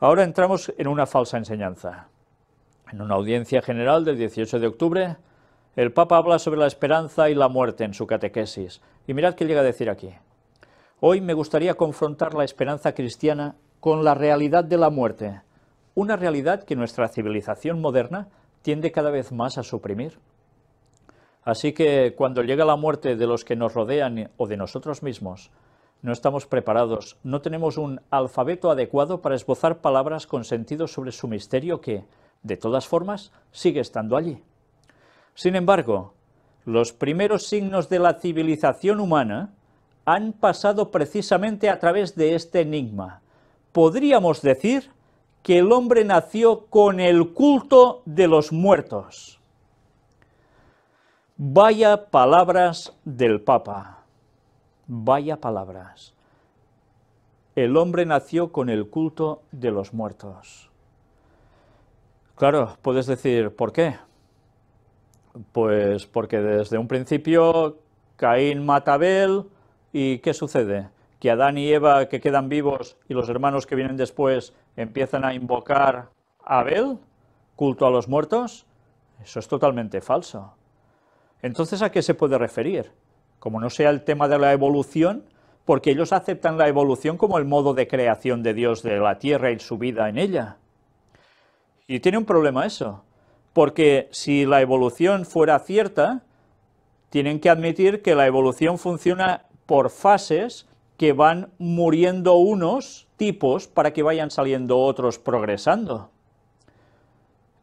Ahora entramos en una falsa enseñanza. En una audiencia general del 18 de octubre, el Papa habla sobre la esperanza y la muerte en su catequesis. Y mirad qué llega a decir aquí. Hoy me gustaría confrontar la esperanza cristiana con la realidad de la muerte, una realidad que nuestra civilización moderna tiende cada vez más a suprimir. Así que cuando llega la muerte de los que nos rodean o de nosotros mismos, no estamos preparados, no tenemos un alfabeto adecuado para esbozar palabras con sentido sobre su misterio que, de todas formas, sigue estando allí. Sin embargo, los primeros signos de la civilización humana han pasado precisamente a través de este enigma. Podríamos decir que el hombre nació con el culto de los muertos. Vaya palabras del Papa. Vaya palabras. El hombre nació con el culto de los muertos. Claro, puedes decir, ¿por qué? Pues porque desde un principio Caín mata a Abel y ¿qué sucede? Que Adán y Eva que quedan vivos y los hermanos que vienen después empiezan a invocar a Abel, culto a los muertos. Eso es totalmente falso. Entonces, ¿a qué se puede referir? como no sea el tema de la evolución, porque ellos aceptan la evolución como el modo de creación de Dios de la tierra y su vida en ella. Y tiene un problema eso, porque si la evolución fuera cierta, tienen que admitir que la evolución funciona por fases que van muriendo unos tipos para que vayan saliendo otros progresando.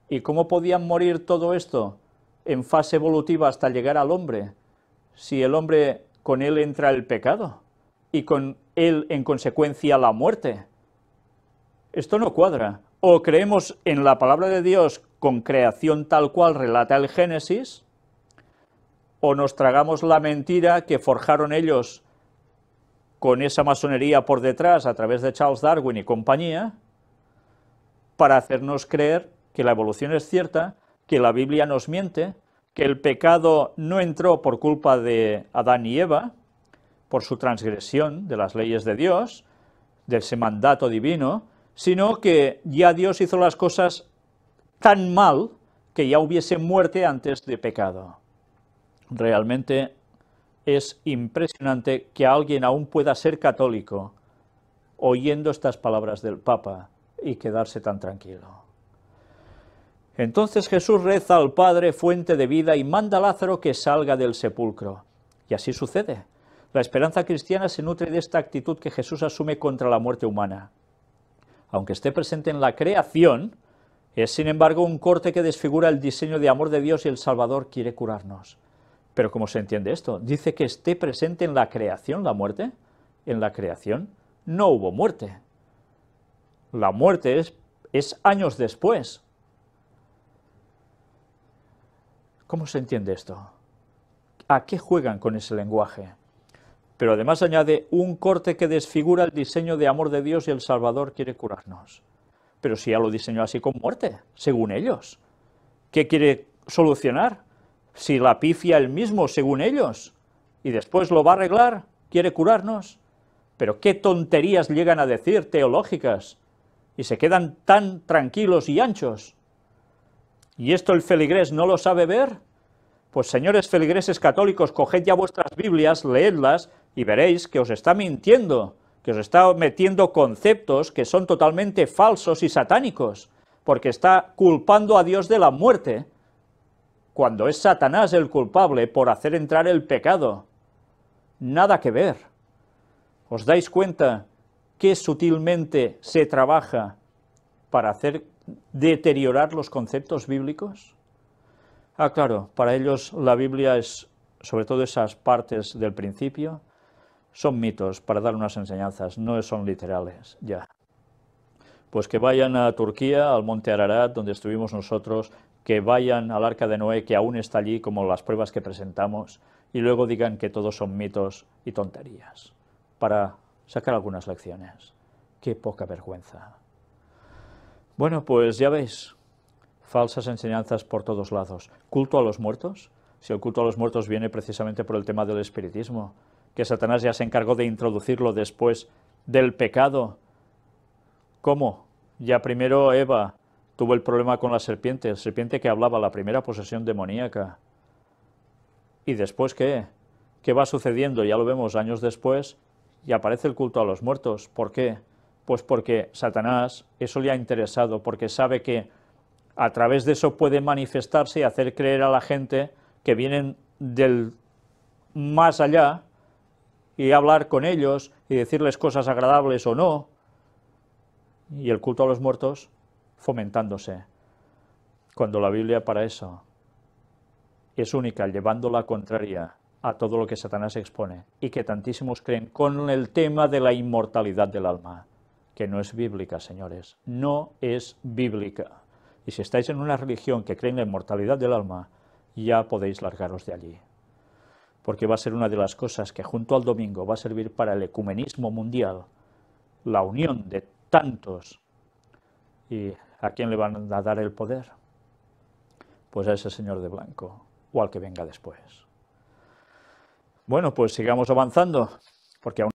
¿Y cómo podían morir todo esto en fase evolutiva hasta llegar al hombre? si el hombre con él entra el pecado y con él en consecuencia la muerte. Esto no cuadra. O creemos en la palabra de Dios con creación tal cual relata el Génesis, o nos tragamos la mentira que forjaron ellos con esa masonería por detrás a través de Charles Darwin y compañía, para hacernos creer que la evolución es cierta, que la Biblia nos miente, que el pecado no entró por culpa de Adán y Eva, por su transgresión de las leyes de Dios, de ese mandato divino, sino que ya Dios hizo las cosas tan mal que ya hubiese muerte antes de pecado. Realmente es impresionante que alguien aún pueda ser católico oyendo estas palabras del Papa y quedarse tan tranquilo. Entonces Jesús reza al Padre, fuente de vida, y manda a Lázaro que salga del sepulcro. Y así sucede. La esperanza cristiana se nutre de esta actitud que Jesús asume contra la muerte humana. Aunque esté presente en la creación, es sin embargo un corte que desfigura el diseño de amor de Dios y el Salvador quiere curarnos. Pero ¿cómo se entiende esto? Dice que esté presente en la creación la muerte. En la creación no hubo muerte. La muerte es, es años después, ¿Cómo se entiende esto? ¿A qué juegan con ese lenguaje? Pero además añade un corte que desfigura el diseño de amor de Dios y el Salvador quiere curarnos. Pero si ya lo diseñó así con muerte, según ellos. ¿Qué quiere solucionar? Si la pifia él mismo, según ellos. Y después lo va a arreglar, quiere curarnos. Pero qué tonterías llegan a decir teológicas. Y se quedan tan tranquilos y anchos. ¿Y esto el feligrés no lo sabe ver? Pues señores feligreses católicos, coged ya vuestras Biblias, leedlas y veréis que os está mintiendo, que os está metiendo conceptos que son totalmente falsos y satánicos, porque está culpando a Dios de la muerte, cuando es Satanás el culpable por hacer entrar el pecado. Nada que ver. ¿Os dais cuenta qué sutilmente se trabaja para hacer deteriorar los conceptos bíblicos? Ah, claro, para ellos la Biblia es, sobre todo esas partes del principio, son mitos para dar unas enseñanzas, no son literales, ya. Pues que vayan a Turquía, al monte Ararat, donde estuvimos nosotros, que vayan al arca de Noé, que aún está allí, como las pruebas que presentamos, y luego digan que todos son mitos y tonterías, para sacar algunas lecciones. Qué poca vergüenza. Bueno, pues ya veis, falsas enseñanzas por todos lados. ¿Culto a los muertos? Si el culto a los muertos viene precisamente por el tema del espiritismo, que Satanás ya se encargó de introducirlo después del pecado. ¿Cómo? Ya primero Eva tuvo el problema con la serpiente, la serpiente que hablaba, la primera posesión demoníaca. ¿Y después qué? ¿Qué va sucediendo? Ya lo vemos años después y aparece el culto a los muertos. ¿Por qué? Pues porque Satanás eso le ha interesado, porque sabe que a través de eso puede manifestarse y hacer creer a la gente que vienen del más allá y hablar con ellos y decirles cosas agradables o no. Y el culto a los muertos fomentándose, cuando la Biblia para eso es única, llevándola la contraria a todo lo que Satanás expone y que tantísimos creen con el tema de la inmortalidad del alma que no es bíblica, señores. No es bíblica. Y si estáis en una religión que cree en la inmortalidad del alma, ya podéis largaros de allí. Porque va a ser una de las cosas que junto al domingo va a servir para el ecumenismo mundial, la unión de tantos. ¿Y a quién le van a dar el poder? Pues a ese señor de blanco, o al que venga después. Bueno, pues sigamos avanzando, porque aún